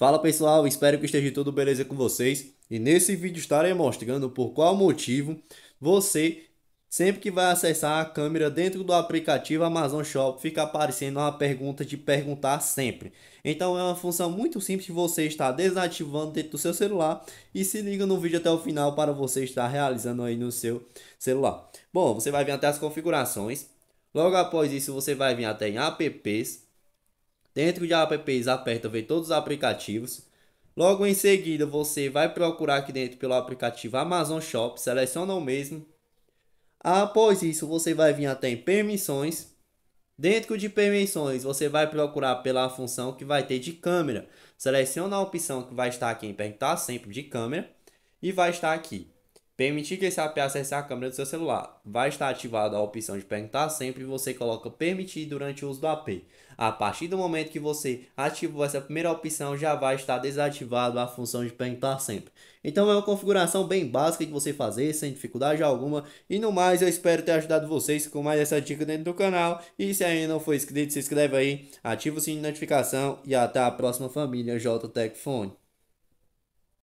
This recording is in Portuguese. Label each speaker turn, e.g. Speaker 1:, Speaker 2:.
Speaker 1: Fala pessoal, espero que esteja tudo beleza com vocês. E nesse vídeo estarei mostrando por qual motivo você, sempre que vai acessar a câmera dentro do aplicativo Amazon Shop, fica aparecendo uma pergunta de perguntar sempre. Então é uma função muito simples que você está desativando dentro do seu celular e se liga no vídeo até o final para você estar realizando aí no seu celular. Bom, você vai vir até as configurações. Logo após isso você vai vir até em apps Dentro de apps, aperta ver todos os aplicativos. Logo em seguida, você vai procurar aqui dentro pelo aplicativo Amazon Shop, seleciona o mesmo. Após isso, você vai vir até em permissões. Dentro de permissões, você vai procurar pela função que vai ter de câmera. Seleciona a opção que vai estar aqui em perguntar sempre de câmera e vai estar aqui. Permitir que esse app acesse a câmera do seu celular. Vai estar ativada a opção de perguntar sempre e você coloca permitir durante o uso do app. A partir do momento que você ativou essa primeira opção, já vai estar desativada a função de perguntar sempre. Então é uma configuração bem básica de você fazer, sem dificuldade alguma. E no mais, eu espero ter ajudado vocês com mais essa dica dentro do canal. E se ainda não for inscrito, se inscreve aí, ativa o sininho de notificação e até a próxima família JTech